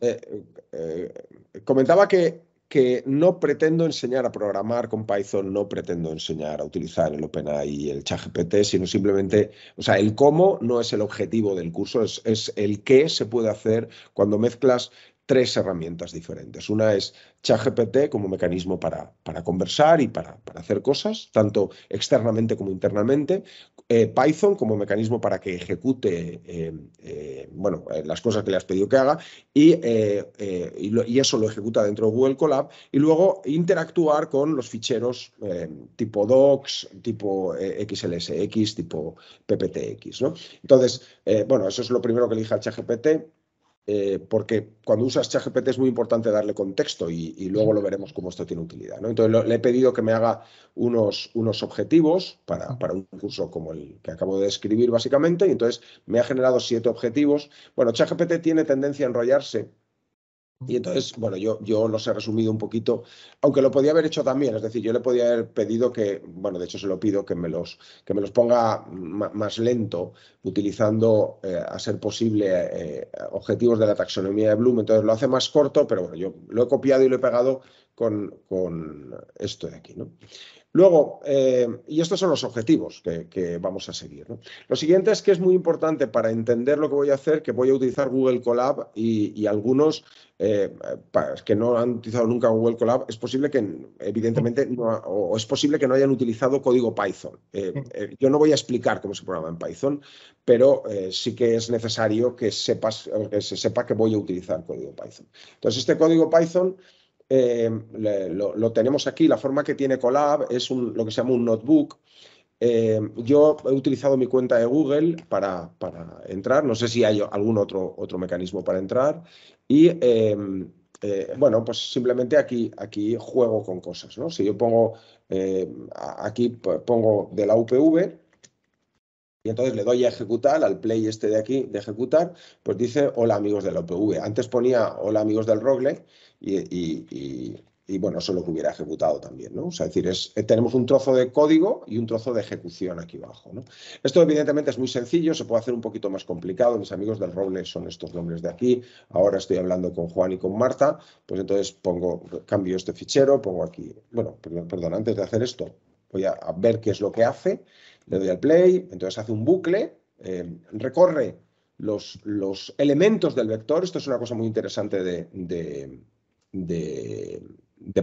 Eh, eh, comentaba que, que, no pretendo enseñar a programar con Python, no pretendo enseñar a utilizar el OpenAI y el ChatGPT, sino simplemente, o sea, el cómo no es el objetivo del curso, es, es el qué se puede hacer cuando mezclas tres herramientas diferentes. Una es ChatGPT como mecanismo para, para conversar y para, para, hacer cosas, tanto externamente como internamente. Eh, Python como mecanismo para que ejecute eh, eh, bueno, las cosas que le has pedido que haga y, y, eso lo ejecuta dentro de Google Colab. Y luego interactuar con los ficheros tipo docs, tipo XLSX, tipo pptx. ¿no? Entonces, bueno, eso es lo primero que elige ChatGPT eh, porque cuando usas ChatGPT es muy importante darle contexto y, luego lo veremos cómo esto tiene utilidad. ¿no? Entonces le he pedido que me haga unos, unos objetivos para, un curso como el que acabo de describir básicamente y entonces me ha generado siete objetivos. Bueno, ChatGPT tiene tendencia a enrollarse y entonces, bueno, yo, yo los he resumido un poquito, aunque lo podía haber hecho también, es decir, yo le podía haber pedido que, bueno, de hecho se lo pido, que me los, que me los ponga más lento, utilizando, eh, a ser posible, eh, objetivos de la taxonomía de Bloom, entonces lo hace más corto, pero bueno, yo lo he copiado y lo he pegado con, con esto de aquí, ¿no? Luego, eh, y estos son los objetivos que, vamos a seguir. Lo siguiente es que es muy importante para entender lo que voy a hacer, que voy a utilizar Google Colab y, algunos eh, que no han utilizado nunca Google Colab, es posible que, evidentemente, no, es posible que no hayan utilizado código Python. Eh, yo no voy a explicar cómo se programa en Python, pero sí que es necesario que, sepas, que se sepa que voy a utilizar código Python. Entonces, este código Python eh, lo, tenemos aquí, la forma que tiene Colab es lo que se llama un notebook. Eh, yo he utilizado mi cuenta de Google para, entrar, no sé si hay algún otro, otro mecanismo para entrar. Y eh, bueno, pues simplemente aquí, aquí juego con cosas, ¿no? Si yo pongo, aquí pongo de la UPV y entonces le doy a ejecutar, al play este de aquí, de ejecutar, pues dice hola amigos de la UPV. Antes ponía hola amigos del Rogle y, bueno, eso lo que hubiera ejecutado también, ¿no? O sea, es decir, es, eh, tenemos un trozo de código y un trozo de ejecución aquí abajo, Esto evidentemente es muy sencillo, se puede hacer un poquito más complicado, mis amigos del roble son estos nombres de aquí, ahora estoy hablando con Juan y con Marta, pues entonces pongo, cambio este fichero, pongo aquí, bueno, perdón, antes de hacer esto, voy a, ver qué es lo que hace, le doy al play, entonces hace un bucle, eh, recorre los, los, elementos del vector, esto es una cosa muy interesante de de,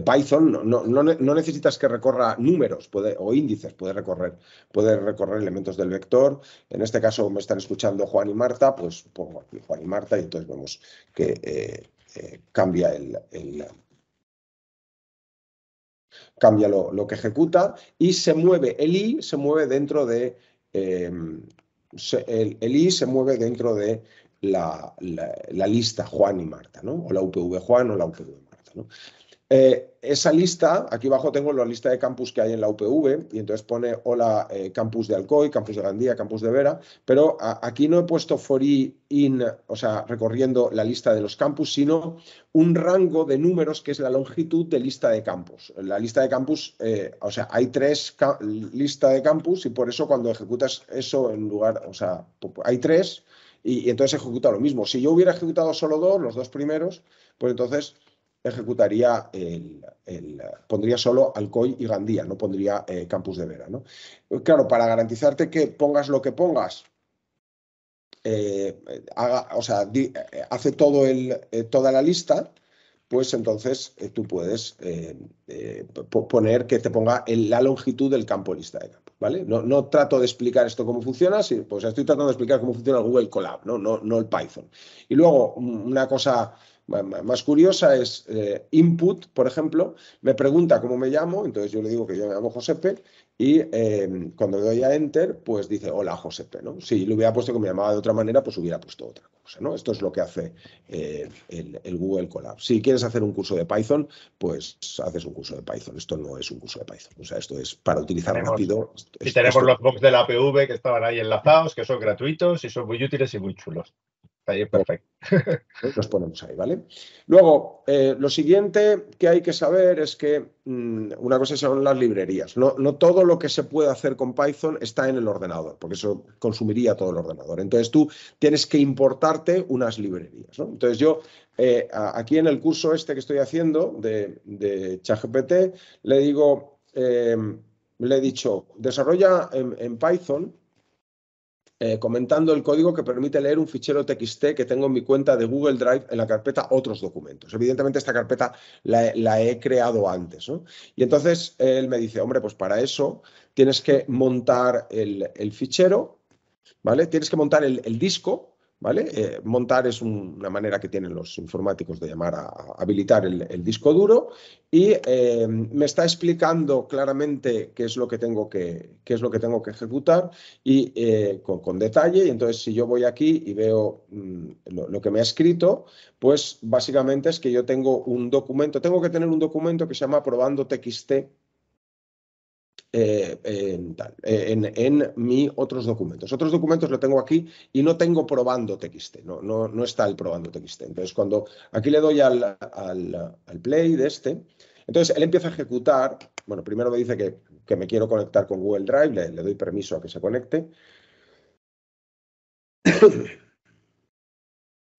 Python no, necesitas que recorra números puede, o índices, puede recorrer, puede recorrer elementos del vector. En este caso me están escuchando Juan y Marta, pues pongo aquí Juan y Marta y entonces vemos que eh, eh, cambia el, cambia lo, que ejecuta y se mueve, el i se mueve dentro de em, el, i se mueve dentro de la, lista Juan y Marta, ¿no? O la UPV Juan o la UPV eh, esa lista, aquí abajo tengo la lista de campus que hay en la UPV, y entonces pone hola eh, campus de Alcoy, campus de Gandía, campus de Vera, pero aquí no he puesto for in, o sea, recorriendo la lista de los campus, sino un rango de números que es la longitud de lista de campus. La lista de campus, eh, o sea, hay tres lista de campus y por eso cuando ejecutas eso en lugar, o sea, hay tres y entonces ejecuta lo mismo. Si yo hubiera ejecutado solo dos, los dos primeros, pues entonces ejecutaría el, pondría solo Alcoy y Gandía, no pondría eh, Campus de Vera. ¿no? Claro, para garantizarte que pongas lo que pongas, eh, o sea, eh, hace todo el, toda la lista, pues entonces tú puedes poner que te ponga la longitud del campo lista de campo. ¿vale? No, trato de explicar esto cómo funciona, si pues estoy tratando de explicar cómo funciona el Google Colab, ¿no? No, no el Python. Y luego, mm, una cosa más curiosa es eh, Input, por ejemplo, me pregunta cómo me llamo, entonces yo le digo que yo me llamo Josepe y eh, cuando le doy a Enter, pues dice, hola Josepe, ¿no? Si lo hubiera puesto que me llamaba de otra manera, pues hubiera puesto otra cosa, ¿no? Esto es lo que hace eh, el, Google Colab. Si quieres hacer un curso de Python, pues haces un curso de Python. Esto no es un curso de Python, o sea, esto es para utilizar rápido. y tenemos los box de la APV que estaban ahí enlazados, que son gratuitos y son muy útiles y muy chulos. Ahí perfecto. Los ponemos ahí, ¿vale? Luego, eh, lo siguiente que hay que saber es que mm, una cosa son las librerías. No, todo lo que se puede hacer con Python está en el ordenador, porque eso consumiría todo el ordenador. Entonces tú tienes que importarte unas librerías. ¿no? Entonces yo, eh, aquí en el curso este que estoy haciendo de, de ChatGPT, le digo, eh, le he dicho, desarrolla en Python eh, comentando el código que permite leer un fichero TXT que tengo en mi cuenta de Google Drive en la carpeta Otros documentos. Evidentemente esta carpeta la, he creado antes. Y entonces él me dice, hombre, pues para eso tienes que montar el, fichero, ¿vale? Tienes que montar el, el disco eh, montar es una manera que tienen los informáticos de llamar a, habilitar el, disco duro y eh, me está explicando claramente qué es lo que tengo que, qué es lo que, tengo que ejecutar y eh, con, detalle. Y entonces si yo voy aquí y veo mm, lo, que me ha escrito, pues básicamente es que yo tengo un documento, tengo que tener un documento que se llama probando txt eh, eh, eh, en, tal, mi otros documentos. Otros documentos lo tengo aquí y no tengo probando TXT, no, no, está el probando TXT. Entonces, cuando aquí le doy al, play de este, entonces él empieza a ejecutar, bueno, primero me dice que, me quiero conectar con Google Drive, le doy permiso a que se conecte.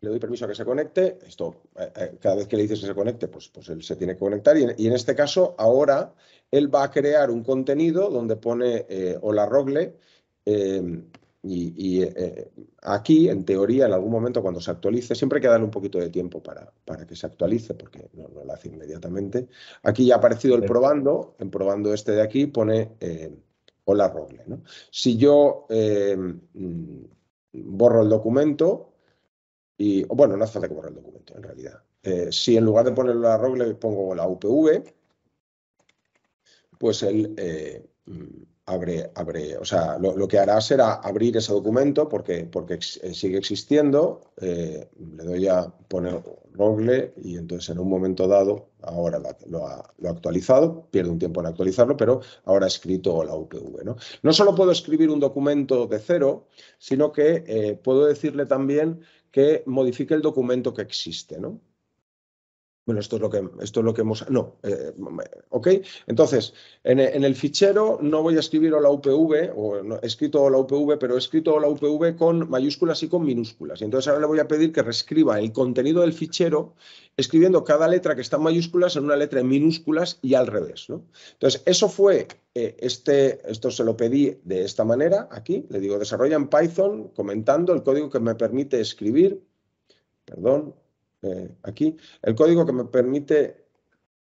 le doy permiso a que se conecte, esto eh, eh, cada vez que le dices que se conecte, pues, pues él se tiene que conectar y en, este caso ahora él va a crear un contenido donde pone eh, hola Rogle em, y, aquí en teoría en algún momento cuando se actualice, siempre hay que darle un poquito de tiempo para, para que se actualice porque no, lo hace inmediatamente, aquí ya ha aparecido el probando, en probando este de aquí pone em, hola Rogle. Si yo em, mm, borro el documento, y bueno, no hace falta que borre el documento, en realidad. Eh, si en lugar de poner la roble, pongo la UPV, pues él eh, mm, abre, abre, o sea, lo, que hará será abrir ese documento porque, porque eh, sigue existiendo. le doy a poner rogle y entonces en un momento dado, ahora lo, ha, actualizado, pierde un tiempo en actualizarlo, pero ahora ha escrito la UPV. ¿no? no solo puedo escribir un documento de cero, sino que puedo decirle también que modifique el documento que existe. ¿no? Bueno, esto es lo que, esto es lo que hemos... No, eh, ¿ok? Entonces, en, el fichero no voy a escribir la UPV, o he escrito la UPV, pero he escrito la UPV con mayúsculas y con minúsculas. Y entonces ahora le voy a pedir que reescriba el contenido del fichero escribiendo cada letra que está en mayúsculas en una letra en minúsculas y al revés, ¿no? Entonces, eso fue, eh, este, esto se lo pedí de esta manera, aquí, le digo, desarrolla en Python comentando el código que me permite escribir, perdón, eh, aquí. El código que me permite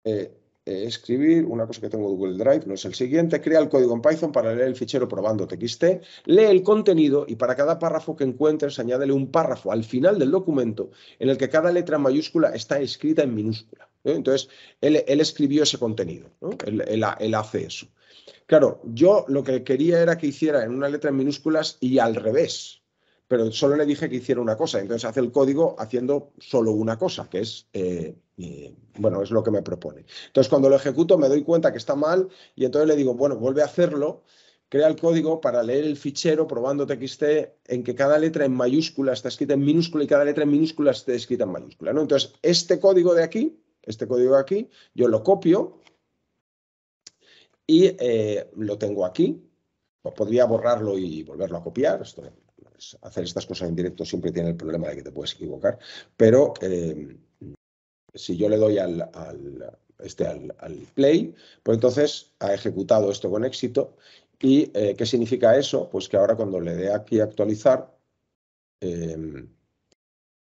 eh, eh, escribir una cosa que tengo en Google Drive, no es el siguiente, crea el código en Python para leer el fichero probando txt, lee el contenido y para cada párrafo que encuentres añádele un párrafo al final del documento en el que cada letra mayúscula está escrita en minúscula. Entonces, él, escribió ese contenido, él, hace eso. Claro, yo lo que quería era que hiciera en una letra en minúsculas y al revés pero solo le dije que hiciera una cosa. Entonces hace el código haciendo solo una cosa, que es, eh, eh, bueno, es lo que me propone. Entonces cuando lo ejecuto me doy cuenta que está mal y entonces le digo, bueno, vuelve a hacerlo, crea el código para leer el fichero probando txt en que cada letra en mayúscula está escrita en minúscula y cada letra en minúscula está escrita en mayúscula. Entonces este código de aquí, este código de aquí, yo lo copio y eh, lo tengo aquí. podría borrarlo y volverlo a copiar, esto pues, hacer estas cosas en directo siempre tiene el problema de que te puedes equivocar, pero eh, si yo le doy al, este, al, play, pues entonces ha ejecutado esto con éxito. ¿Y eh, qué significa eso? Pues que ahora cuando le dé aquí actualizar, em,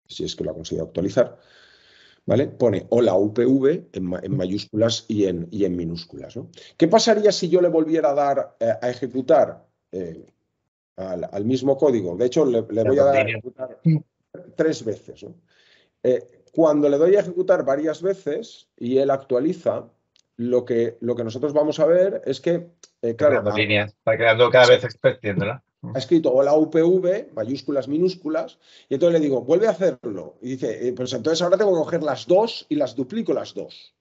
si es que lo ha conseguido actualizar, ¿vale? Pone hola UPV en, mayúsculas y en, minúsculas. ¿Qué pasaría si yo le volviera a dar eh, a ejecutar? al, mismo código. De hecho, le, voy a dar tres veces. Eh, cuando le doy a ejecutar varias veces y él actualiza, lo que, lo que nosotros vamos a ver es que, eh, claro. Está creando, líneas, está creando cada vez Ha escrito o la UPV, mayúsculas, minúsculas, y entonces le digo, vuelve a hacerlo. Y dice, eh, pues entonces ahora tengo que coger las dos y las duplico las dos.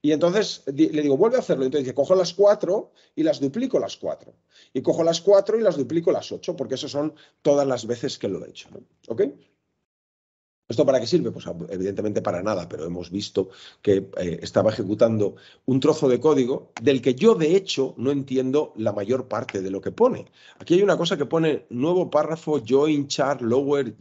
Y entonces le digo, vuelve a hacerlo. Entonces dice, cojo las cuatro y las duplico las cuatro. Y cojo las cuatro y las duplico las ocho, porque esas son todas las veces que lo he hecho. ¿Ok? ¿Esto para qué sirve? Pues evidentemente para nada, pero hemos visto que eh, estaba ejecutando un trozo de código del que yo de hecho no entiendo la mayor parte de lo que pone. Aquí hay una cosa que pone nuevo párrafo, join, char, lower,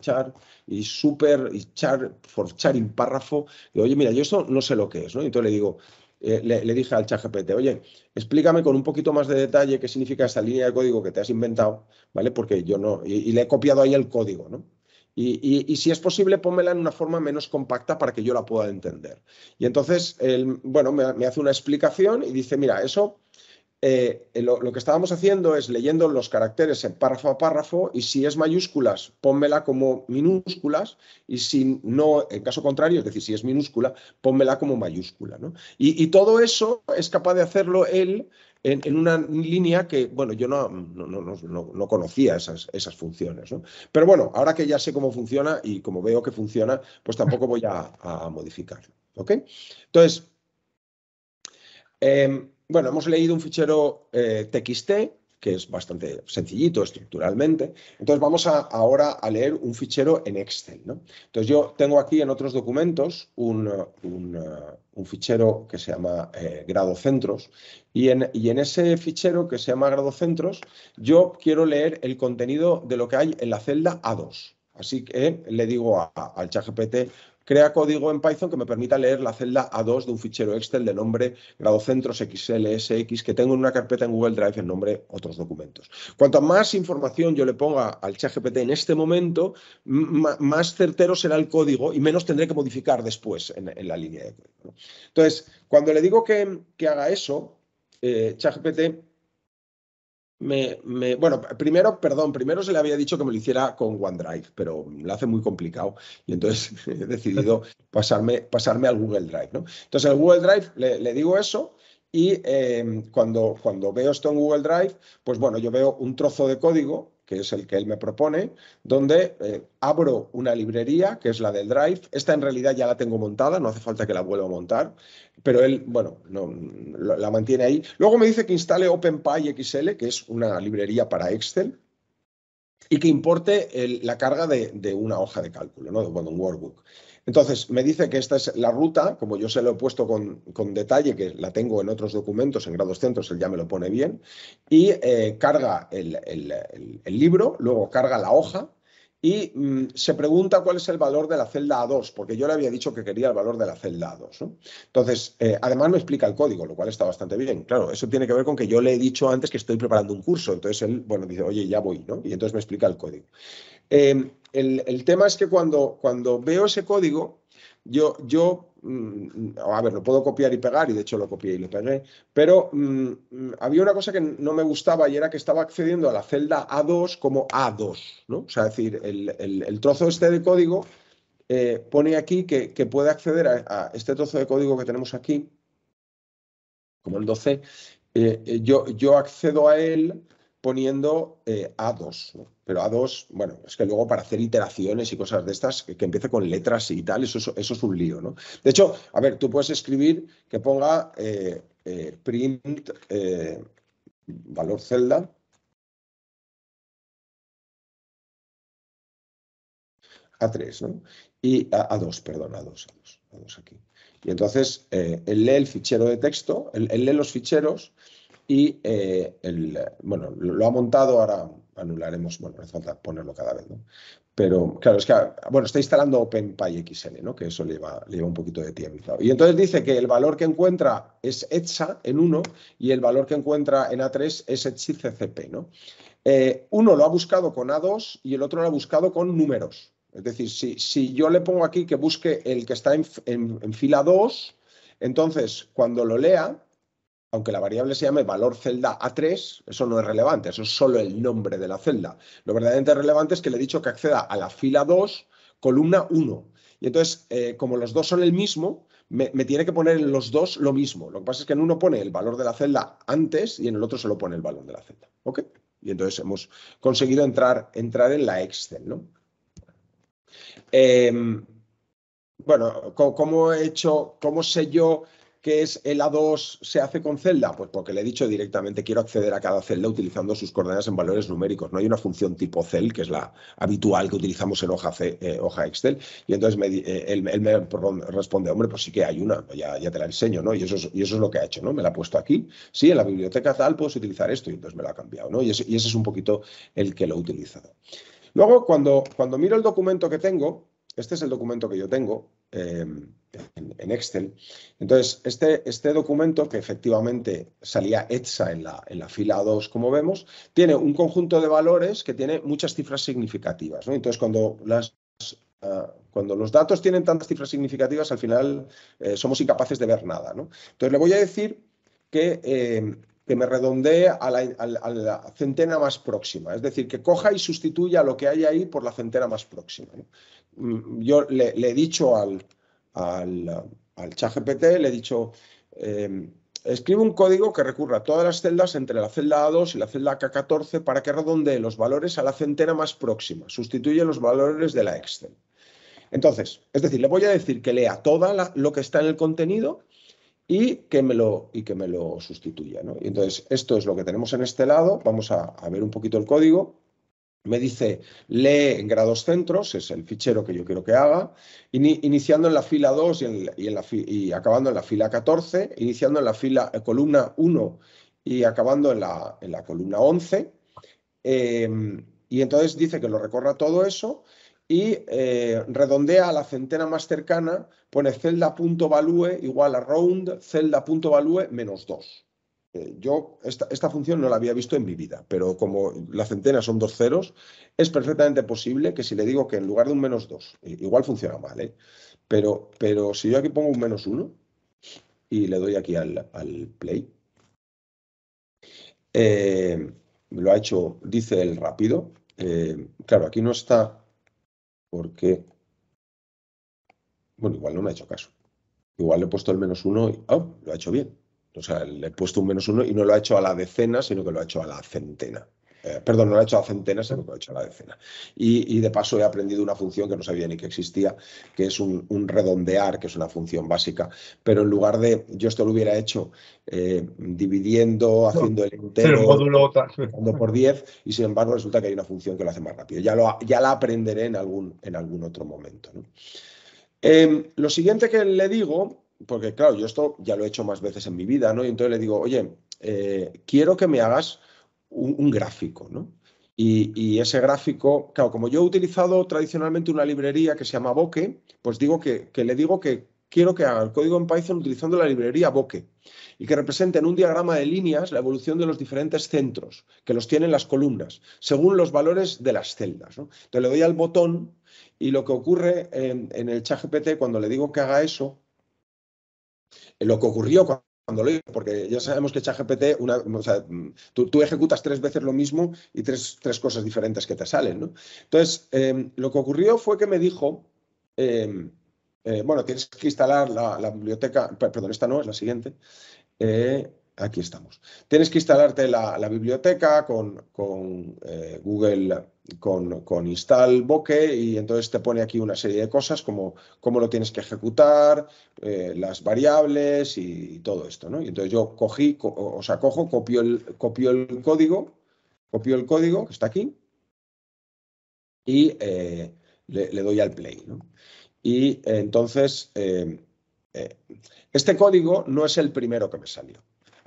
char y super, char, for char in párrafo. Y, oye, mira, yo esto no sé lo que es, ¿no? Y Entonces le digo, eh, le, dije al chat GPT, oye, explícame con un poquito más de detalle qué significa esta línea de código que te has inventado, ¿vale? Porque yo no, y le he copiado ahí el código, ¿no? Y, si es posible, pónmela en una forma menos compacta para que yo la pueda entender. Y entonces, él, bueno, me, hace una explicación y dice, mira, eso, eh, lo, que estábamos haciendo es leyendo los caracteres en párrafo a párrafo y si es mayúsculas, pónmela como minúsculas y si no, en caso contrario, es decir, si es minúscula, pónmela como mayúscula. y todo eso es capaz de hacerlo él en, una línea que, bueno, yo no, no, no, conocía esas, esas funciones. Pero bueno, ahora que ya sé cómo funciona y como veo que funciona, pues tampoco voy a, modificar, ¿Ok? Entonces, em, bueno, hemos leído un fichero TXT eh, que es bastante sencillito estructuralmente. Entonces vamos ahora a leer un fichero en Excel. ¿no? Entonces yo tengo aquí en otros documentos un, uh, fichero que se llama eh, grado centros y en, y en, ese fichero que se llama grado centros yo quiero leer el contenido de lo que hay en la celda A2. Así que le digo al ChatGPT, crea código en Python que me permita leer la celda A2 de un fichero Excel de nombre GradocentrosXLSX que tengo en una carpeta en Google Drive en nombre otros documentos. Cuanta más información yo le ponga al ChatGPT en este momento, más certero será el código y menos tendré que modificar después en, la línea de código. Entonces, cuando le digo que, haga eso, eh, ChatGPT me, bueno, primero, perdón, primero se le había dicho que me lo hiciera con OneDrive, pero lo hace muy complicado y entonces he decidido pasarme, pasarme al Google Drive. ¿no? Entonces, al Google Drive le, digo eso y eh, cuando, cuando veo esto en Google Drive, pues bueno, yo veo un trozo de código que es el que él me propone, donde eh, abro una librería, que es la del Drive. Esta en realidad ya la tengo montada, no hace falta que la vuelva a montar, pero él, bueno, no, la mantiene ahí. Luego me dice que instale OpenPy XL, que es una librería para Excel, y que importe la carga de, de, una hoja de cálculo, ¿no? de un workbook. Entonces, me dice que esta es la ruta, como yo se lo he puesto con, detalle, que la tengo en otros documentos, en grados centros, él ya me lo pone bien, y eh, carga el, libro, luego carga la hoja, y mm, se pregunta cuál es el valor de la celda A2, porque yo le había dicho que quería el valor de la celda A2. Entonces, eh, además me explica el código, lo cual está bastante bien. Claro, eso tiene que ver con que yo le he dicho antes que estoy preparando un curso. Entonces él, bueno, dice, oye, ya voy, ¿no? Y entonces me explica el código. Em, el, tema es que cuando, veo ese código, yo, mm, a ver, lo puedo copiar y pegar, y de hecho lo copié y lo pegué, pero mm, había una cosa que no me gustaba y era que estaba accediendo a la celda A2 como A2, ¿no? O sea, es decir, el, trozo este de código eh, pone aquí que, puede acceder a, este trozo de código que tenemos aquí, como el 12, eh, eh, yo accedo a él poniendo eh, A2, pero A2, bueno, es que luego para hacer iteraciones y cosas de estas, que, empiece con letras y tal, eso, es un lío, ¿no? De hecho, a ver, tú puedes escribir que ponga eh, eh, print valor celda. A3, ¿no? Y a, 2 perdón, A2, a aquí. Y entonces, él lee el fichero de texto, él lee los ficheros, y eh, bueno, lo, ha montado, ahora anularemos, bueno, hace falta ponerlo cada vez, ¿no? Pero claro, es que, bueno, está instalando OpenPyXL ¿no? Que eso le lleva, un poquito de tiempo. Y entonces dice que el valor que encuentra es ETSA en 1 y el valor que encuentra en A3 es xccp ¿no? Eh, uno lo ha buscado con A2 y el otro lo ha buscado con números. Es decir, si, si yo le pongo aquí que busque el que está en fila 2, entonces cuando lo lea, aunque la variable se llame valor celda A3, eso no es relevante, eso es solo el nombre de la celda. Lo verdaderamente relevante es que le he dicho que acceda a la fila 2, columna 1. Y entonces, eh, como los dos son el mismo, me, tiene que poner en los dos lo mismo. Lo que pasa es que en uno pone el valor de la celda antes y en el otro solo pone el valor de la celda. ¿Ok? Y entonces hemos conseguido entrar, entrar en la Excel, ¿no? Em, bueno, ¿cómo he hecho, cómo sé yo que es el A2 se hace con celda? Pues porque le he dicho directamente quiero acceder a cada celda utilizando sus coordenadas en valores numéricos. No hay una función tipo cel, que es la habitual que utilizamos en hoja, eh, Excel. Y entonces me, eh, él, me responde, hombre, pues sí que hay una, ya, te la enseño, ¿no? Y eso, es, lo que ha hecho, ¿no? Me la ha puesto aquí. Sí, en la biblioteca tal puedes utilizar esto y entonces me la ha cambiado, ¿no? Y ese, es un poquito el que lo he utilizado. Luego, cuando miro el documento que tengo, este es el documento que yo tengo, Em, en, Excel. Entonces, este, este, documento, que efectivamente salía ETSA en la, en la fila 2, como vemos, tiene un conjunto de valores que tiene muchas cifras significativas. Entonces, cuando las ah, cuando los datos tienen tantas cifras significativas, al final eh, somos incapaces de ver nada. Entonces, le voy a decir que em, que me redondee a la, centena más próxima. Es decir, que coja y sustituya lo que hay ahí por la centena más próxima. Mm, yo le, he dicho al, al, al le he dicho, eh, escribe un código que recurra a todas las celdas entre la celda A2 y la celda K14 para que redondee los valores a la centena más próxima. Sustituye los valores de la Excel. Entonces, es decir, le voy a decir que lea todo lo que está en el contenido y que me lo, y que me lo sustituya. Y entonces, esto es lo que tenemos en este lado. Vamos a, ver un poquito el código. Me dice lee en grados centros, es el fichero que yo quiero que haga, iniciando en la fila 2 y, la y acabando en la fila 14, iniciando en la fila eh, columna 1 y acabando en la, columna 11. Eh, y entonces dice que lo recorra todo eso y eh, redondea a la centena más cercana, pone celda.value igual a round celda.value menos 2. Eh, yo esta, función no la había visto en mi vida, pero como la centena son dos ceros, es perfectamente posible que si le digo que en lugar de un menos 2, igual funciona mal, ¿eh? pero, pero si yo aquí pongo un menos 1 y le doy aquí al, al play, lo ha hecho, dice el rápido, claro, aquí no está porque, bueno, igual no me ha hecho caso. Igual le he puesto el menos uno y oh, lo ha hecho bien. O sea, le he puesto un menos uno y no lo ha hecho a la decena, sino que lo ha hecho a la centena. Eh, perdón, no lo he hecho a centenas, sino que lo he hecho a la decena. Y, de paso he aprendido una función que no sabía ni que existía, que es un, redondear, que es una función básica. Pero en lugar de, yo esto lo hubiera hecho eh, dividiendo, haciendo el entero, módulo, por 10, y sin embargo resulta que hay una función que lo hace más rápido. Ya, la aprenderé en algún, otro momento. Em, lo siguiente que le digo, porque claro, yo esto ya lo he hecho más veces en mi vida, ¿no? Y entonces le digo, oye, eh, quiero que me hagas un, gráfico, ¿no? Y, ese gráfico, claro, como yo he utilizado tradicionalmente una librería que se llama Bokeh, pues digo que, le digo que quiero que haga el código en Python utilizando la librería Bokeh y que represente en un diagrama de líneas la evolución de los diferentes centros que los tienen las columnas, según los valores de las celdas. Entonces le doy al botón y lo que ocurre en, el chat cuando le digo que haga eso, lo que ocurrió cuando cuando lo hizo, porque ya sabemos que ChatGPT, una, mm, tú, ejecutas tres veces lo mismo y tres, tres cosas diferentes que te salen. Entonces, em, lo que ocurrió fue que me dijo, em, eh, bueno, tienes que instalar la, biblioteca, perdón, esta no, es la siguiente. Eh, aquí estamos. Tienes que instalarte la, biblioteca con, con eh, Google con, install bokeh y entonces te pone aquí una serie de cosas como cómo lo tienes que ejecutar, eh, las variables y, todo esto, ¿no? Y entonces yo cogí, o sea, cojo, copio el, copio el código, copio el código que está aquí y eh, le, doy al play, Y entonces, eh, este código no es el primero que me salió.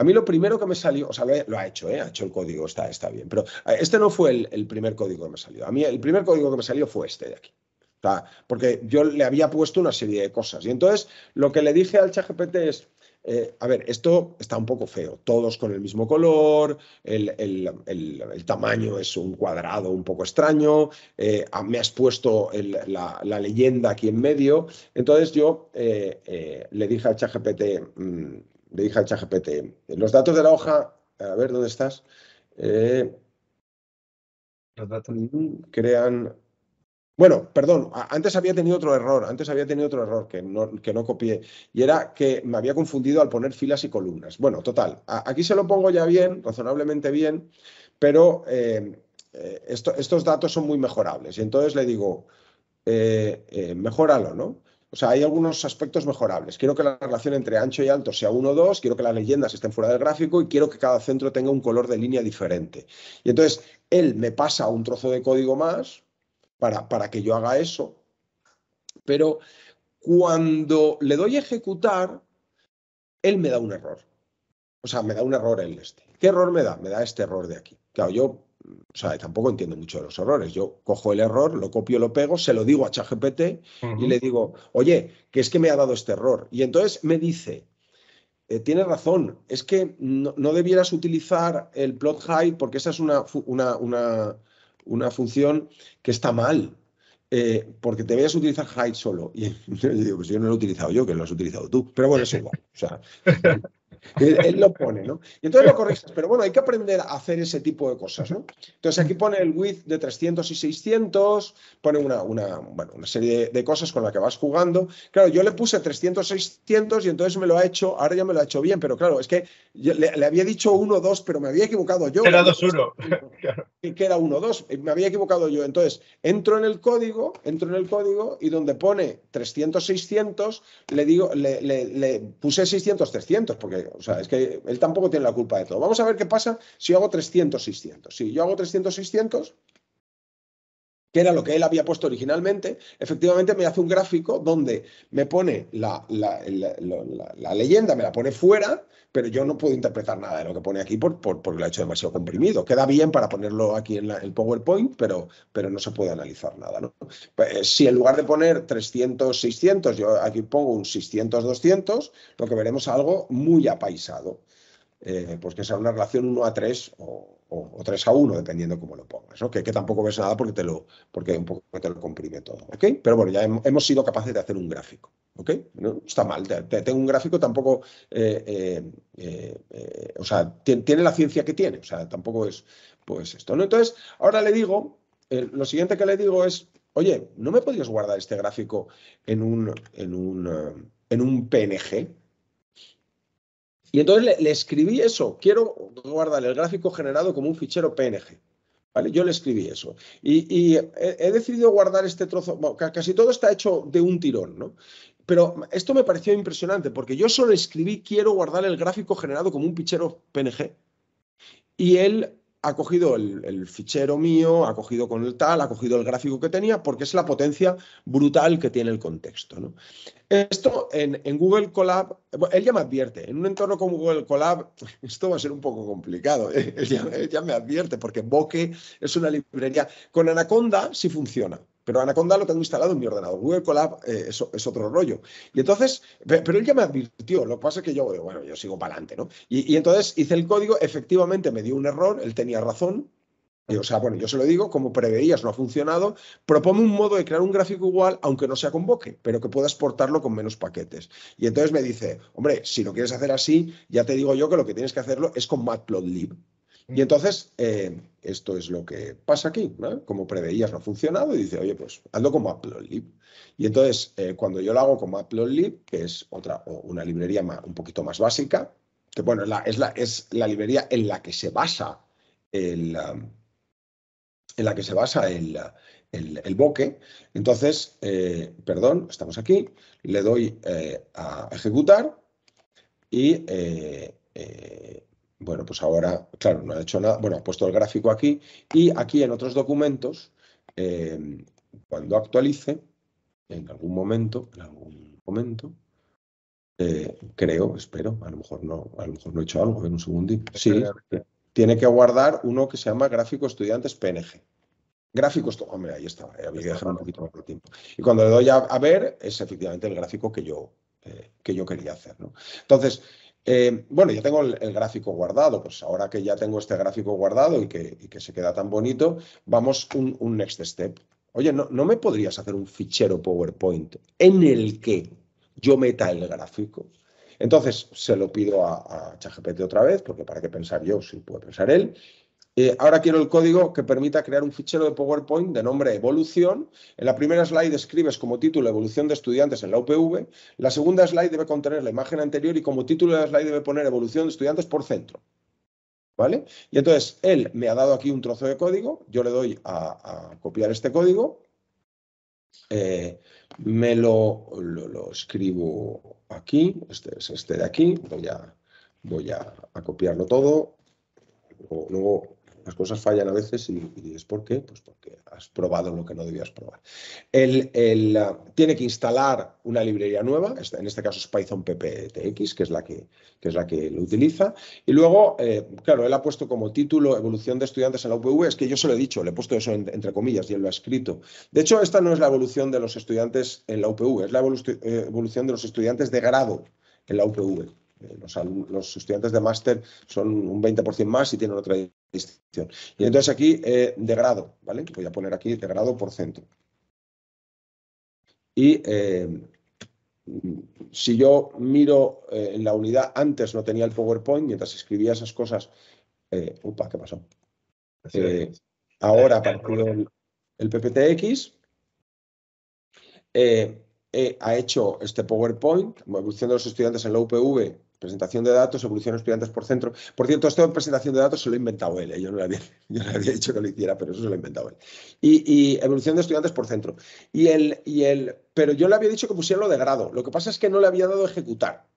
A mí lo primero que me salió, o sea, lo, ha hecho, ¿eh? ha hecho el código, está, está bien, pero eh, este no fue el, primer código que me salió. A mí el primer código que me salió fue este de aquí. porque yo le había puesto una serie de cosas. Y entonces lo que le dije al ChatGPT es, eh, a ver, esto está un poco feo, todos con el mismo color, el, tamaño es un cuadrado un poco extraño, me has puesto la, leyenda aquí en medio. Entonces yo le dije al ChatGPT, mm, le dije al ChatGPT, los datos de la hoja, a ver dónde estás, eh, los datos crean... Bueno, perdón, antes había tenido otro error, antes había tenido otro error que no, que no copié, y era que me había confundido al poner filas y columnas. Bueno, total, aquí se lo pongo ya bien, razonablemente bien, pero eh, eh, estos datos son muy mejorables. Y entonces le digo, mejoralo, ¿no? O sea, hay algunos aspectos mejorables. Quiero que la relación entre ancho y alto sea 1-2, quiero que las leyendas estén fuera del gráfico y quiero que cada centro tenga un color de línea diferente. Y entonces él me pasa un trozo de código más para, para que yo haga eso, pero cuando le doy a ejecutar, él me da un error. O sea, me da un error el este. ¿Qué error me da? Me da este error de aquí. Claro, yo o sea, tampoco entiendo mucho de los errores. Yo cojo el error, lo copio, lo pego, se lo digo a ChatGPT y le digo, oye, que es que me ha dado este error. Y entonces me dice, eh, tienes razón, es que no, debieras utilizar el plot height porque esa es una, una, función que está mal. Eh, porque te utilizar height solo. Y yo digo, pues yo no lo he utilizado yo, que lo has utilizado tú. Pero bueno, es igual. O sea, Él, lo pone, ¿no? Y entonces lo corriges, pero bueno, hay que aprender a hacer ese tipo de cosas, ¿no? Entonces aquí pone el width de 300 y 600, pone una, una, una serie de, cosas con las que vas jugando. Claro, yo le puse 300, 600 y entonces me lo ha hecho, ahora ya me lo ha hecho bien, pero claro, es que le, le había dicho 1, 2, pero me había equivocado yo. Era 2, 1. que era 2, eh, me había equivocado yo. Entonces, entro en el código, entro en el código y donde pone 300, 600, le digo, le, le, puse 600, 300, porque, o sea, es que él tampoco tiene la culpa de todo. Vamos a ver qué pasa si yo hago 300, 600. Si yo hago 300, 600, que era lo que él había puesto originalmente, efectivamente me hace un gráfico donde me pone la, leyenda, me la pone fuera, pero yo no puedo interpretar nada de lo que pone aquí por, porque lo ha hecho demasiado comprimido. Queda bien para ponerlo aquí en el PowerPoint, pero, pero no se puede analizar nada. Pues, eh, si en lugar de poner 300, 600, yo aquí pongo un 600, 200, lo que veremos es algo muy apaisado. Eh, pues que sea una relación 1 a 3 o, o, 3 a 1, dependiendo cómo lo pongas, ¿no? que, que, tampoco ves nada porque te lo, porque un poco te lo comprime todo. Pero bueno, ya hemos, sido capaces de hacer un gráfico. ¿ok? No está mal, tengo un gráfico tampoco, eh, eh, eh, o sea, tiene la ciencia que tiene, o sea, tampoco es pues esto. ¿no? Entonces, ahora le digo, lo siguiente que le digo es, oye, ¿no me podías guardar este gráfico en un, en un, en un PNG? Y entonces le, escribí eso, quiero guardar el gráfico generado como un fichero PNG. ¿Vale? Yo le escribí eso. Y, he, decidido guardar este trozo, casi todo está hecho de un tirón, ¿no? Pero esto me pareció impresionante porque yo solo escribí quiero guardar el gráfico generado como un fichero PNG. Y él ha cogido el, fichero mío, ha cogido con el tal, ha cogido el gráfico que tenía, porque es la potencia brutal que tiene el contexto. Esto en, Google Colab, él ya me advierte, en un entorno como Google Colab, esto va a ser un poco complicado, ¿eh? él ya, él ya me advierte, porque Bokeh es una librería. Con Anaconda sí funciona, pero Anaconda lo tengo instalado en mi ordenador. Google Colab eh, es, otro rollo. Y entonces, pero él ya me advirtió. Lo que pasa es que yo, bueno, yo sigo para adelante, ¿no? Y, entonces hice el código, efectivamente me dio un error, él tenía razón. Y, o sea, bueno, yo se lo digo, como preveías, no ha funcionado. Propone un modo de crear un gráfico igual, aunque no sea con convoque, pero que pueda exportarlo con menos paquetes. Y entonces me dice, hombre, si lo quieres hacer así, ya te digo yo que lo que tienes que hacerlo es con Matplotlib. Y entonces, eh, esto es lo que pasa aquí. Como preveías, no ha funcionado. Y dice, oye, pues hazlo como lib. Y entonces, eh, cuando yo lo hago como lib, que es otra, una librería un poquito más básica, que bueno, es, la, es la librería en la que se basa el, um, en la que se basa el, el, boque. Entonces, eh, perdón, estamos aquí, le doy a ejecutar y bueno, pues ahora, claro, no ha hecho nada. Bueno, ha puesto el gráfico aquí y aquí en otros documentos, eh, cuando actualice, en algún momento, en algún momento, eh, creo, espero, a lo mejor no, a lo mejor no he hecho algo, en un segundito. Sí, tiene que guardar uno que se llama gráfico estudiantes PNG. Gráfico, hombre, ahí estaba, eh, había que dejar un poquito más de tiempo. Y cuando le doy a, ver, es efectivamente el gráfico que yo, que yo quería hacer. ¿no? Entonces, eh, bueno, ya tengo el, gráfico guardado, pues ahora que ya tengo este gráfico guardado y que, se queda tan bonito, vamos un, next step. Oye, ¿no, me podrías hacer un fichero PowerPoint en el que yo meta el gráfico? Entonces se lo pido a, a otra vez, porque para qué pensar yo si puede pensar él, eh, ahora quiero el código que permita crear un fichero de PowerPoint de nombre evolución. En la primera slide escribes como título evolución de estudiantes en la UPV. La segunda slide debe contener la imagen anterior y como título de la slide debe poner evolución de estudiantes por centro. ¿Vale? Y entonces él me ha dado aquí un trozo de código, yo le doy a, copiar este código, eh, me lo, escribo aquí, este es este de aquí, voy a, voy a, copiarlo todo, luego las cosas fallan a veces y, y, ¿por qué? pues porque has probado lo que no debías probar. El, ah, tiene que instalar una librería nueva, en este caso es Python PPTX, que es la que, es la que lo utiliza. Y luego, eh, claro, él ha puesto como título Evolución de estudiantes en la UPV, es que yo se lo he dicho, le he puesto eso entre comillas y él lo ha escrito. De hecho, esta no es la evolución de los estudiantes en la UPV, es la eh, evolución de los estudiantes de grado en la UPV. Eh, los, los, estudiantes de máster son un 20% más y tienen otra distinción. Y entonces aquí eh, de grado, ¿vale? Voy a poner aquí de grado por centro. Y eh, si yo miro eh, en la unidad, antes no tenía el PowerPoint, mientras escribía esas cosas, upa, ¿qué pasó? ahora para el, el PPTX, ha hecho este PowerPoint, evolución de los estudiantes en la UPV presentación de datos, evolución de estudiantes por centro. Por cierto, esto de presentación de datos se lo he inventado él, ¿eh? yo, no le había, dicho que lo hiciera, pero eso se lo he inventado él. Y, evolución de estudiantes por centro. Y el, y el, pero yo le había dicho que pusiera lo de grado, lo que pasa es que no le había dado ejecutar.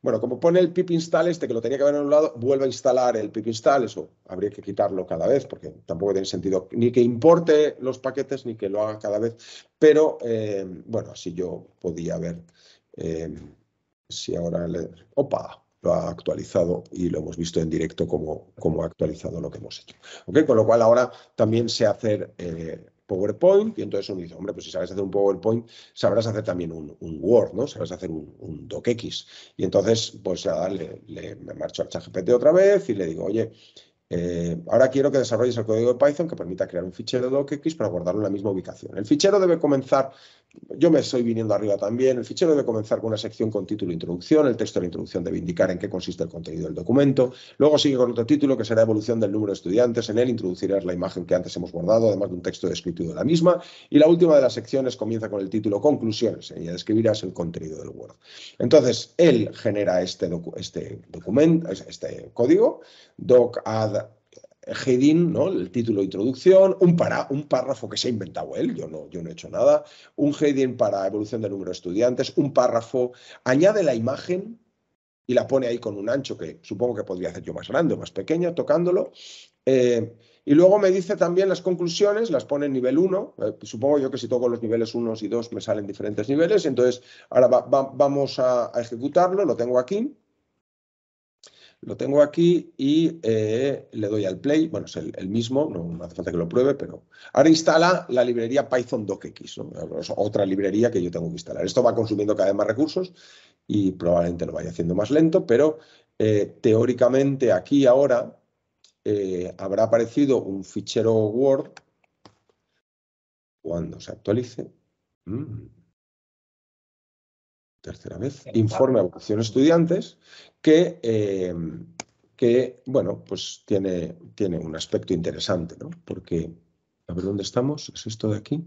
Bueno, como pone el pip install este, que lo tenía que haber lado, vuelve a instalar el pip install, eso habría que quitarlo cada vez, porque tampoco tiene sentido ni que importe los paquetes ni que lo haga cada vez. Pero, eh, bueno, así yo podía ver... Eh, si ahora le, opa, lo ha actualizado y lo hemos visto en directo como, como ha actualizado lo que hemos hecho. Con lo cual ahora también sé hacer eh, PowerPoint y entonces uno dice, hombre, pues si sabes hacer un PowerPoint, sabrás hacer también un, Word, ¿no? Sabrás hacer un, DocX. Y entonces, pues ya le, me marcho al ChatGPT otra vez y le digo, oye, eh, ahora quiero que desarrolles el código de Python que permita crear un fichero docx para guardarlo en la misma ubicación. El fichero debe comenzar, yo me estoy viniendo arriba también, el fichero debe comenzar con una sección con título introducción, el texto de la introducción debe indicar en qué consiste el contenido del documento, luego sigue con otro título que será evolución del número de estudiantes, en él introducirás la imagen que antes hemos guardado, además de un texto descriptivo de la misma, y la última de las secciones comienza con el título conclusiones, en ella describirás el contenido del Word. Entonces, él genera este, este documento, este código, doc add heading, ¿no? el título de introducción, un, para, un párrafo que se ha inventado él, yo no, yo no he hecho nada, un heading para evolución del número de estudiantes, un párrafo, añade la imagen y la pone ahí con un ancho que supongo que podría hacer yo más grande o más pequeño, tocándolo. Eh, y luego me dice también las conclusiones, las pone en nivel 1. Eh, supongo yo que si toco los niveles 1 y 2 me salen diferentes niveles. Entonces, ahora vamos a ejecutarlo, lo tengo aquí. Lo tengo aquí y eh, le doy al play. Bueno, es el, mismo, no, hace falta que lo pruebe, pero ahora instala la librería Python DocX, x otra librería que yo tengo que instalar. Esto va consumiendo cada vez más recursos y probablemente lo vaya haciendo más lento, pero eh, teóricamente aquí ahora eh, habrá aparecido un fichero Word cuando se actualice. Mm tercera vez, informe a Evolución estudiantes, que, eh, que bueno, pues tiene, tiene un aspecto interesante, ¿no? Porque, a ver dónde estamos, es esto de aquí,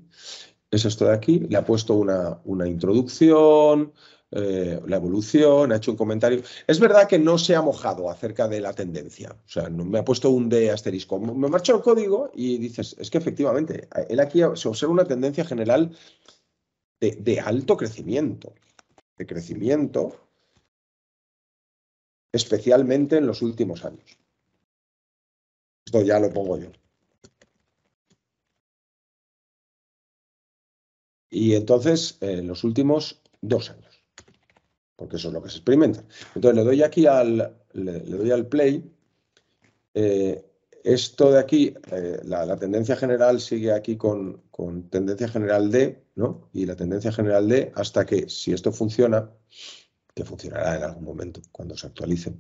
es esto de aquí, le ha puesto una, introducción, eh, la evolución, ha hecho un comentario. Es verdad que no se ha mojado acerca de la tendencia, o sea, no, me ha puesto un D asterisco. Me marcha el código y dices, es que efectivamente, él aquí se observa una tendencia general de, de alto crecimiento de crecimiento, especialmente en los últimos años. Esto ya lo pongo yo. Y entonces, en eh, los últimos dos años, porque eso es lo que se experimenta. Entonces, le doy aquí al, le, doy al play eh, esto de aquí, eh, la, tendencia general sigue aquí con, tendencia general D, ¿no? Y la tendencia general D hasta que, si esto funciona, que funcionará en algún momento, cuando se actualice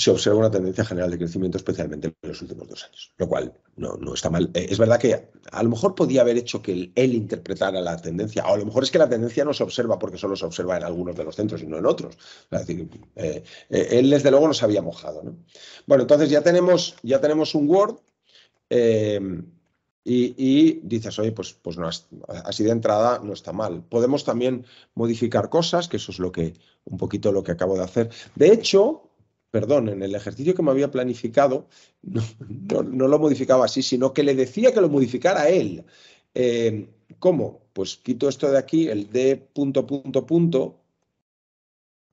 se observa una tendencia general de crecimiento, especialmente en los últimos dos años, lo cual no, no está mal. Eh, es verdad que a lo mejor podía haber hecho que él, interpretara la tendencia, o a lo mejor es que la tendencia no se observa porque solo se observa en algunos de los centros y no en otros. Eh, eh, él desde luego no se había mojado. Bueno, entonces ya tenemos, ya tenemos un Word. y, dices, oye, pues, pues no, así de entrada no está mal. Podemos también modificar cosas, que eso es lo que, un poquito lo que acabo de hacer. De hecho, perdón, en el ejercicio que me había planificado, no, lo modificaba así, sino que le decía que lo modificara él. Eh, ¿Cómo? Pues quito esto de aquí, el D punto, punto, punto,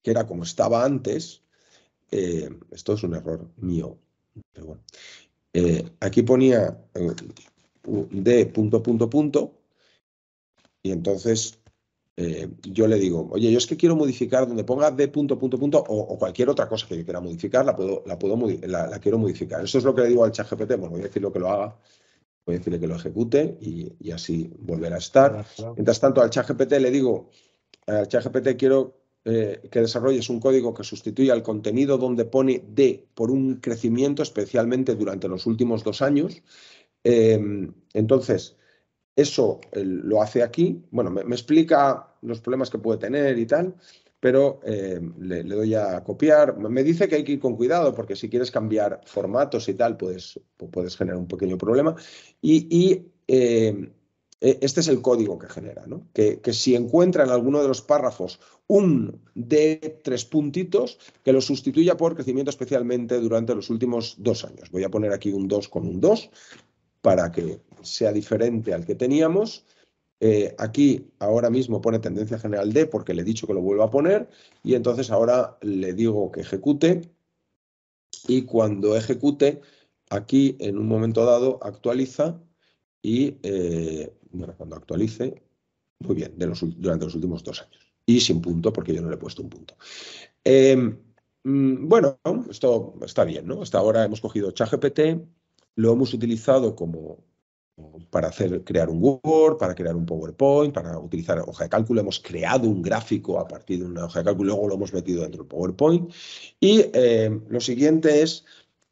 que era como estaba antes. Eh, esto es un error mío. Eh, aquí ponía D punto, punto, punto, y entonces eh, yo le digo, oye, yo es que quiero modificar donde ponga de punto, punto, punto, o, cualquier otra cosa que yo quiera modificar, la puedo, la puedo la, quiero modificar. Eso es lo que le digo al chat GPT, bueno, voy a decirle que lo haga, voy a decirle que lo ejecute y, así volverá a estar. Mientras tanto, al chat GPT le digo, al chat GPT quiero eh, que desarrolles un código que sustituya el contenido donde pone d por un crecimiento, especialmente durante los últimos dos años. Em, entonces, eso lo hace aquí. Bueno, me, explica los problemas que puede tener y tal, pero eh, le, doy a copiar. Me dice que hay que ir con cuidado porque si quieres cambiar formatos y tal, puedes, puedes generar un pequeño problema. Y, eh, e, este es el código que genera, ¿no? que, que, si encuentra en alguno de los párrafos un de tres puntitos, que lo sustituya por crecimiento especialmente durante los últimos dos años. Voy a poner aquí un 2 con un 2 para que sea diferente al que teníamos. Eh, aquí ahora mismo pone tendencia general D porque le he dicho que lo vuelva a poner y entonces ahora le digo que ejecute y cuando ejecute aquí en un momento dado actualiza y eh, cuando actualice, muy bien, durante los últimos dos años y sin punto porque yo no le he puesto un punto. Em, mm, bueno, esto está bien, ¿no? Hasta ahora hemos cogido ChatGPT, lo hemos utilizado como para hacer, crear un Word, para crear un PowerPoint, para utilizar hoja de cálculo. Hemos creado un gráfico a partir de una hoja de cálculo, luego lo hemos metido dentro del PowerPoint. Y eh, lo siguiente es,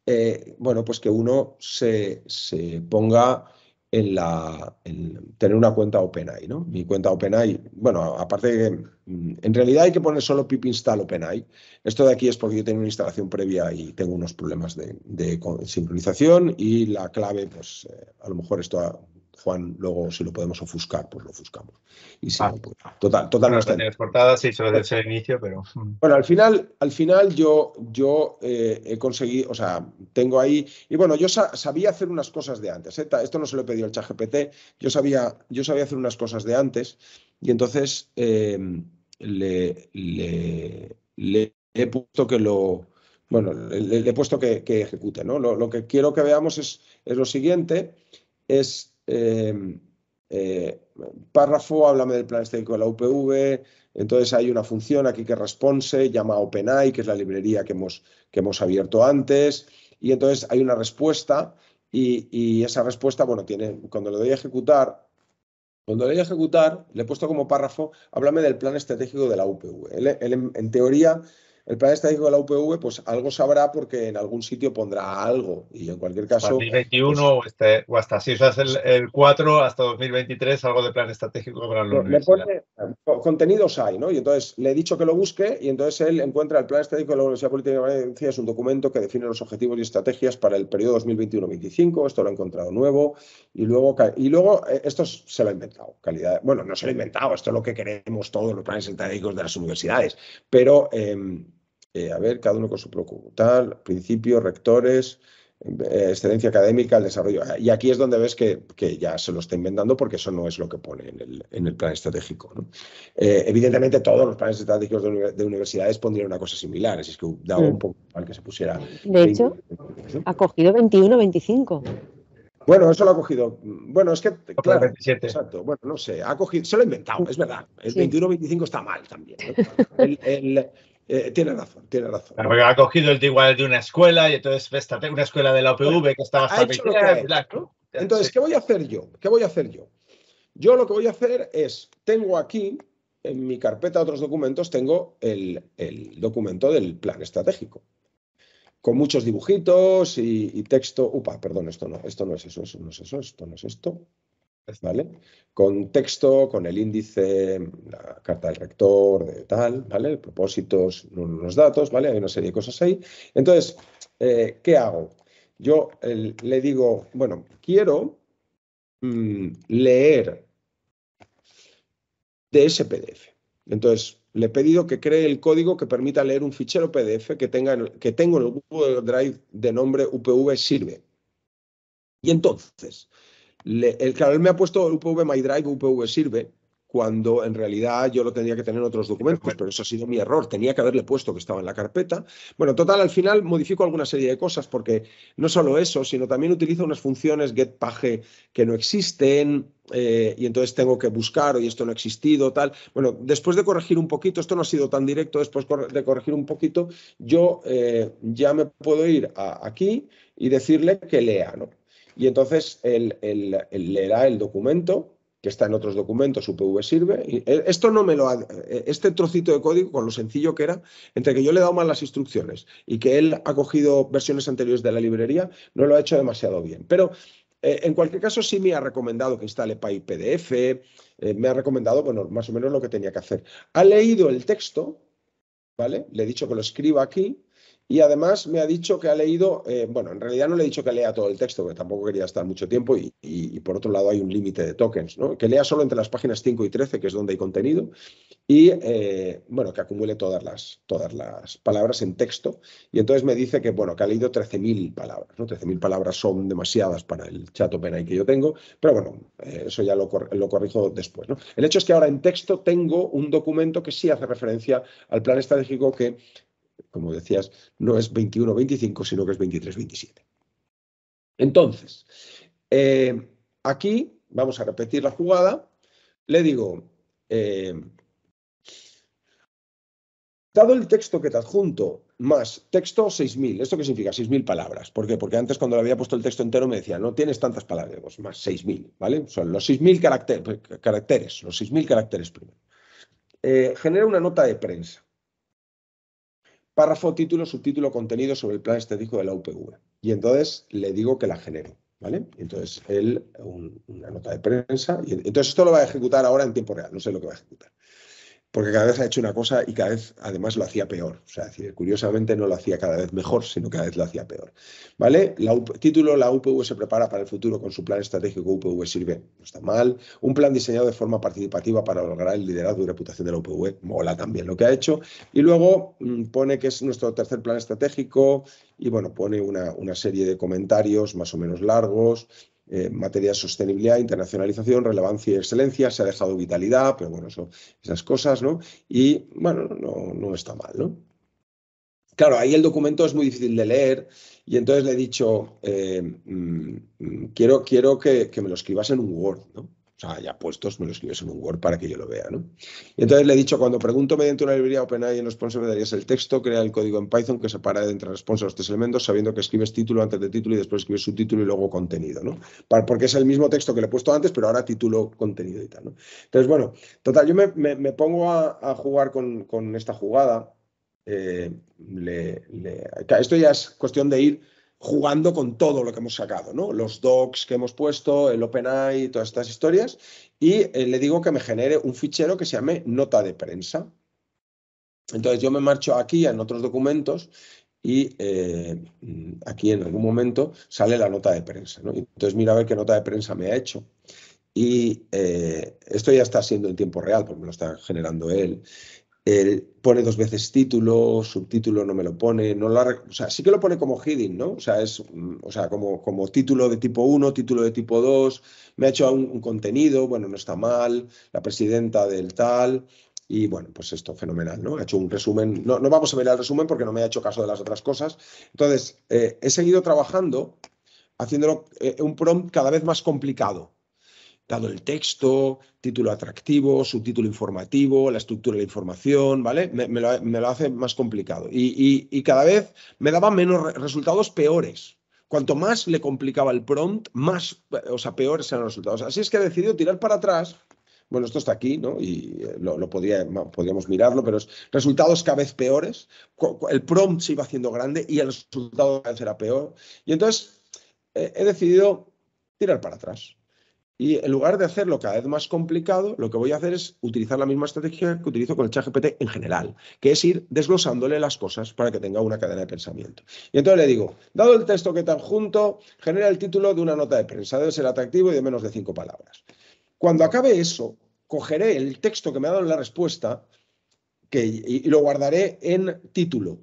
eh, bueno, pues que uno se, se ponga en la, tener una cuenta OpenAI, ¿no? Mi cuenta OpenAI, bueno, aparte de que mm, en realidad hay que poner solo pip install OpenAI. Esto de aquí es porque yo tengo una instalación previa y tengo unos problemas de, sincronización y la clave, pues eh, a lo mejor esto Juan, luego si lo podemos ofuscar, pues lo ofuscamos. Y si no, pues, total, total no está. Portadas, sí, solo desde el inicio, pero. Mm. Bueno, al final, al final yo, yo eh, he conseguido, o sea, tengo ahí. Y bueno, yo sabía hacer unas cosas de antes. Eh, esto no se lo he pedido al chat Yo sabía, yo sabía hacer unas cosas de antes. Y entonces eh, le, he puesto que lo. Bueno, le, he puesto que, ejecute, ¿no? Lo, que quiero que veamos es, es lo siguiente: es Em, eh, párrafo, háblame del plan estratégico de la UPV, entonces hay una función aquí que responde, llama OpenAI, que es la librería que hemos, que hemos abierto antes, y entonces hay una respuesta y, esa respuesta, bueno, tiene, cuando le doy a ejecutar, cuando le doy a ejecutar, le he puesto como párrafo, háblame del plan estratégico de la UPV. en, teoría el plan estratégico de la UPV, pues algo sabrá porque en algún sitio pondrá algo. Y en cualquier caso. 2021 este, o, hasta si usas el, el, 4 hasta 2023, algo de plan estratégico para la eh, Contenidos hay, ¿no? Y entonces le he dicho que lo busque y entonces él encuentra el plan estratégico de la Universidad Política de Valencia, es un documento que define los objetivos y estrategias para el periodo 2021-25. Esto lo ha encontrado nuevo. Y luego, y luego eh, esto se lo ha inventado. Calidad, bueno, no se lo ha inventado, esto es lo que queremos todos los planes estratégicos de las universidades. Pero. Em, eh, a ver, cada uno con su tal, principios, rectores, eh, excelencia académica, el desarrollo. Ah, y aquí es donde ves que, ya se lo está inventando porque eso no es lo que pone en el, plan estratégico. Eh, evidentemente, todos los planes estratégicos de, universidades pondrían una cosa similar, así es que daba mm. un poco mal que se pusiera. De hecho, ha cogido 21, 25. Bueno, eso lo ha cogido. Bueno, es que. claro, 27. Exacto. Bueno, no sé. Ha cogido, se lo ha inventado, es verdad. El 21-25 está mal también. el, eh, tiene razón, tiene razón. porque ha cogido el de igual de una escuela y entonces una escuela de la OPV que está bastante Entonces, ¿qué voy a hacer yo? ¿Qué voy a hacer yo? Yo lo que voy a hacer es, tengo aquí en mi carpeta otros documentos, tengo el, documento del plan estratégico con muchos dibujitos y, texto. Upa, perdón, esto no, esto no es eso, eso no es eso, esto no es esto. ¿vale? Con texto, con el índice, la carta del rector, de tal, ¿vale? Propósitos, unos datos, ¿vale? Hay una serie de cosas ahí. Entonces, eh, ¿qué hago? Yo le digo, bueno, quiero mm, leer de ese PDF. Entonces, le he pedido que cree el código que permita leer un fichero PDF que, tenga, que tengo en el Google Drive de nombre UPV sirve. Y entonces, el, claro, él me ha puesto UPV My Drive, UPV sirve, cuando en realidad yo lo tendría que tener en otros documentos, pero eso ha sido mi error, tenía que haberle puesto que estaba en la carpeta. Bueno, total, al final modifico alguna serie de cosas, porque no solo eso, sino también utilizo unas funciones getPage que no existen, eh, y entonces tengo que buscar, y esto no ha existido, tal. Bueno, después de corregir un poquito, esto no ha sido tan directo, después de corregir un poquito, yo eh, ya me puedo ir aquí y decirle que lea, ¿no? Y entonces él, le da el documento, que está en otros documentos, UPV sirve. Y eh, esto no me lo ha, eh, este trocito de código, con lo sencillo que era, entre que yo le he dado mal las instrucciones y que él ha cogido versiones anteriores de la librería, no lo ha hecho demasiado bien. Pero eh, en cualquier caso, sí me ha recomendado que instale PyPDF, me ha recomendado, bueno, más o menos lo que tenía que hacer. Ha leído el texto, ¿vale? Le he dicho que lo escriba aquí, y además me ha dicho que ha leído, eh, bueno, en realidad no le he dicho que lea todo el texto, porque tampoco quería estar mucho tiempo y, por otro lado hay un límite de tokens, ¿no? Que lea solo entre las páginas 5 y 13, que es donde hay contenido, y eh, bueno, que acumule todas las, todas las palabras en texto. Y entonces me dice que, bueno, que ha leído 13.000 palabras, ¿no? 13.000 palabras son demasiadas para el chat OpenAI que yo tengo, pero bueno, eh, eso ya lo, lo, corrijo después, ¿no? El hecho es que ahora en texto tengo un documento que sí hace referencia al plan estratégico que como decías, no es 21-25, sino que es 23-27. Entonces, eh, aquí vamos a repetir la jugada. Le digo, eh, dado el texto que te adjunto, más texto 6.000, ¿esto qué significa? 6.000 palabras. ¿Por qué? Porque antes cuando le había puesto el texto entero me decía, no tienes tantas palabras, más 6.000, ¿vale? Son los 6.000 caracteres, los 6.000 caracteres primero. Eh, genera una nota de prensa párrafo, título, subtítulo, contenido sobre el plan estético de la UPV. Y entonces le digo que la genere. ¿Vale? Entonces, él, una nota de prensa. Y, entonces, esto lo va a ejecutar ahora en tiempo real. No sé lo que va a ejecutar porque cada vez ha hecho una cosa y cada vez además lo hacía peor. O sea, decir, curiosamente no lo hacía cada vez mejor, sino cada vez lo hacía peor. ¿Vale? título, la UPV se prepara para el futuro con su plan estratégico UPV sirve, no está mal. Un plan diseñado de forma participativa para lograr el liderazgo y reputación de la UPV, mola también lo que ha hecho. Y luego mm, pone que es nuestro tercer plan estratégico y bueno, pone una, una serie de comentarios más o menos largos eh, materia de sostenibilidad, internacionalización, relevancia y excelencia, se ha dejado vitalidad, pero bueno, eso, esas cosas, ¿no? Y bueno, no, está mal, ¿no? Claro, ahí el documento es muy difícil de leer y entonces le he dicho, eh, mm, mm, quiero, quiero que, que, me lo escribas en un Word, ¿no? haya ya puestos, me lo escribes en un Word para que yo lo vea, ¿no? Y entonces le he dicho, cuando pregunto mediante una librería OpenAI en los sponsors me darías el texto, crea el código en Python que separa de entre responsa los tres elementos, sabiendo que escribes título antes de título y después escribes subtítulo y luego contenido, ¿no? porque es el mismo texto que le he puesto antes, pero ahora título, contenido y tal, ¿no? Entonces, bueno, total, yo me, pongo a, jugar con, esta jugada. Eh, esto ya es cuestión de ir jugando con todo lo que hemos sacado, Los docs que hemos puesto, el OpenAI, todas estas historias, y eh, le digo que me genere un fichero que se llame nota de prensa. Entonces yo me marcho aquí en otros documentos y eh, aquí en algún momento sale la nota de prensa, Entonces mira a ver qué nota de prensa me ha hecho. Y eh, esto ya está siendo en tiempo real, porque me lo está generando él. Él pone dos veces título, subtítulo no me lo pone, no lo o sea, sí que lo pone como heading, ¿no? O sea, es, mm, o sea, como, como título de tipo 1, título de tipo 2, me ha hecho un, contenido, bueno, no está mal, la presidenta del tal, y bueno, pues esto fenomenal, ¿no? ha hecho un resumen, no, vamos a ver el resumen porque no me ha hecho caso de las otras cosas. Entonces, eh, he seguido trabajando, haciéndolo eh, un prompt cada vez más complicado dado el texto, título atractivo, subtítulo informativo, la estructura de la información, ¿vale? Me, me, lo, hace más complicado. Y, y, cada vez me daba menos resultados peores. Cuanto más le complicaba el prompt, más, o sea, peores eran los resultados. Así es que he decidido tirar para atrás. Bueno, esto está aquí, ¿no? Y eh, lo, lo podríamos mirarlo, pero es resultados cada vez peores. El prompt se iba haciendo grande y el resultado cada vez era peor. Y entonces eh, he decidido tirar para atrás. Y en lugar de hacerlo cada vez más complicado, lo que voy a hacer es utilizar la misma estrategia que utilizo con el ChatGPT en general, que es ir desglosándole las cosas para que tenga una cadena de pensamiento. Y entonces le digo, dado el texto que están junto, genera el título de una nota de prensa, debe ser atractivo y de menos de cinco palabras. Cuando acabe eso, cogeré el texto que me ha dado la respuesta que, y lo guardaré en título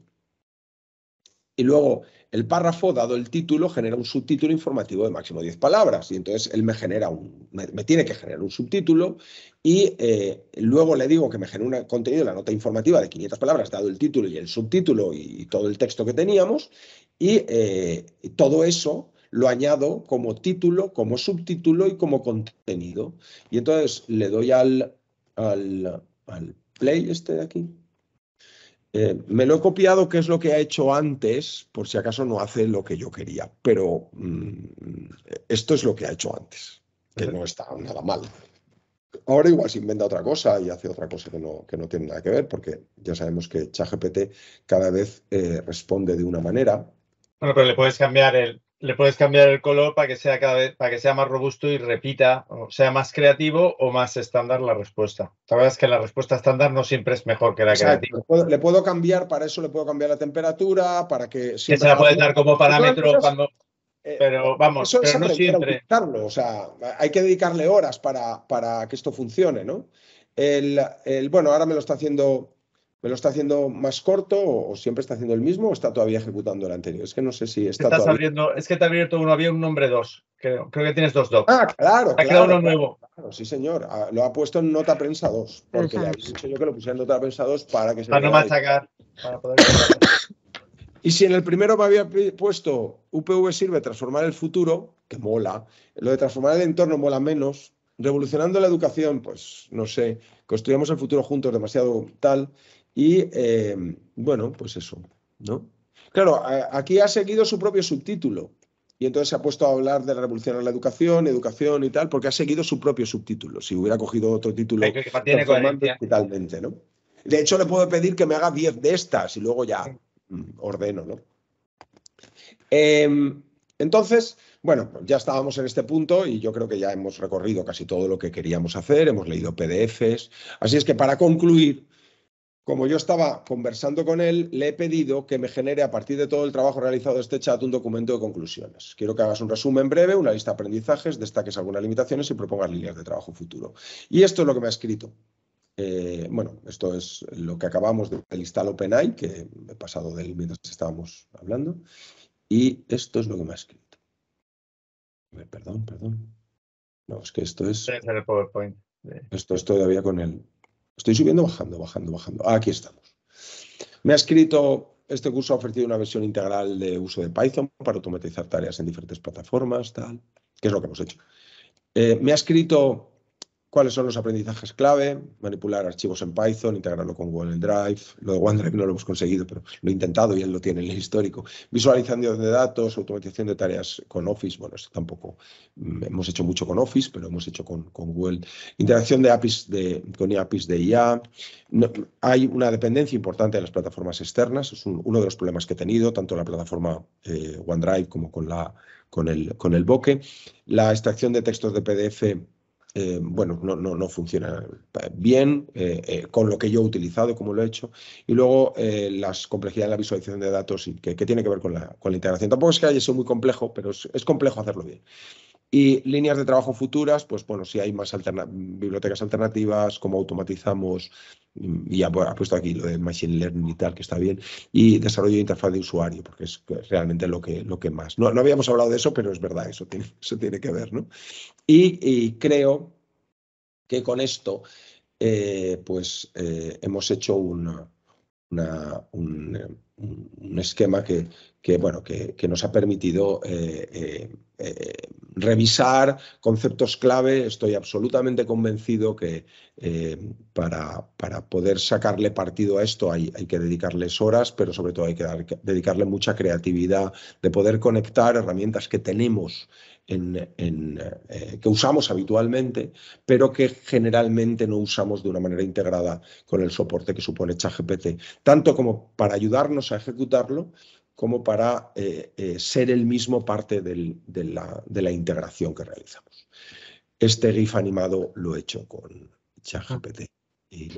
y luego el párrafo, dado el título, genera un subtítulo informativo de máximo 10 palabras. Y entonces él me genera un, me, tiene que generar un subtítulo y eh, luego le digo que me genere un contenido, la nota informativa de 500 palabras, dado el título y el subtítulo y, todo el texto que teníamos. Eh, y todo eso lo añado como título, como subtítulo y como contenido. Y entonces le doy al, al, al play este de aquí. Eh, me lo he copiado, que es lo que ha hecho antes, por si acaso no hace lo que yo quería, pero mm, esto es lo que ha hecho antes, que no está nada mal. Ahora igual se inventa otra cosa y hace otra cosa que no, que no tiene nada que ver, porque ya sabemos que ChatGPT cada vez eh, responde de una manera. Bueno, pero le puedes cambiar el, le puedes cambiar el color para que sea cada vez, para que sea más robusto y repita, o sea más creativo o más estándar la respuesta. La verdad es que la respuesta estándar no siempre es mejor que la creativa. Le puedo, cambiar, para eso le puedo cambiar la temperatura, para que. Que se la dar como parámetro cuando. Eh, pero eh, vamos, pero no siempre. o sea, hay que dedicarle horas para, para que esto funcione, ¿no? El, bueno, ahora me lo está haciendo ¿Me lo está haciendo más corto o, siempre está haciendo el mismo o está todavía ejecutando el anterior? Es que no sé si está Estás es que te ha abierto uno, había un nombre dos. Creo, que tienes dos dos. Ah, claro. Ha quedado uno nuevo. sí, señor. Ah, lo ha puesto en nota prensa 2, porque le habéis dicho yo que lo pusiera en nota prensa 2 para que se Para no machacar. Para Y si en el primero me había puesto UPV sirve transformar el futuro, que mola, lo de transformar el entorno mola menos, revolucionando la educación, pues no sé, construyamos el futuro juntos demasiado tal, y eh, bueno, pues eso, ¿no? Claro, aquí ha seguido su propio subtítulo. Y entonces se ha puesto a hablar de la revolución en la educación, educación y tal, porque ha seguido su propio subtítulo. Si hubiera cogido otro título, totalmente, ¿no? De hecho, le puedo pedir que me haga 10 de estas y luego ya mm, ordeno, ¿no? Em, entonces, bueno, ya estábamos en este punto y yo creo que ya hemos recorrido casi todo lo que queríamos hacer, hemos leído PDFs. Así es que para concluir, como yo estaba conversando con él, le he pedido que me genere a partir de todo el trabajo realizado de este chat un documento de conclusiones. Quiero que hagas un resumen breve, una lista de aprendizajes, destaques algunas limitaciones y propongas líneas de trabajo futuro. Y esto es lo que me ha escrito. Eh, bueno, esto es lo que acabamos de, instalar OpenAI, que he pasado de él mientras estábamos hablando. Y esto es lo que me ha escrito. Perdón, perdón. No, es que esto es... Esto es todavía con él. Estoy subiendo, bajando, bajando, bajando. Aquí estamos. Me ha escrito, este curso ha ofrecido una versión integral de uso de Python para automatizar tareas en diferentes plataformas, tal, que es lo que hemos hecho. Eh, me ha escrito cuáles son los aprendizajes clave, manipular archivos en Python, integrarlo con Google Drive, lo de OneDrive no lo hemos conseguido, pero lo he intentado y él lo tiene en el histórico, visualización de datos, automatización de tareas con Office, bueno, esto tampoco mm, hemos hecho mucho con Office, pero hemos hecho con, Google, interacción de APIs con APIs de IA, hay una dependencia importante de las plataformas externas, es uno de los problemas que he tenido, tanto la plataforma eh, OneDrive como con, la, con, el, con el Bokeh, la extracción de textos de PDF eh, bueno, no, no, funciona eh, bien eh, con lo que yo he utilizado, como lo he hecho. Y luego las complejidades de la visualización de datos y que, tiene que ver con la, con la, integración. Tampoco es que haya sido muy complejo, pero es complejo hacerlo bien. Y líneas de trabajo futuras, pues bueno, si hay más bibliotecas alternativas, cómo automatizamos, y ha, puesto aquí lo de Machine Learning y tal, que está bien, y desarrollo de interfaz de usuario, porque es realmente lo que, lo que más. No, no habíamos hablado de eso, pero es verdad, eso tiene, eso tiene que ver, ¿no? Y, creo que con esto, eh, pues eh, hemos hecho una eh, un, esquema que, bueno, que, nos ha permitido eh, eh, revisar conceptos clave. Estoy absolutamente convencido que para, poder sacarle partido a esto hay, que dedicarles horas, pero sobre todo hay que dedicarle mucha creatividad, de poder conectar herramientas que tenemos eh, que usamos habitualmente, pero que generalmente no usamos de una manera integrada con el soporte que supone ChatGPT, tanto como para ayudarnos a ejecutarlo, como para eh, eh, ser el mismo parte de, la, integración que realizamos. Este GIF animado lo he hecho con ah. ChatGPT y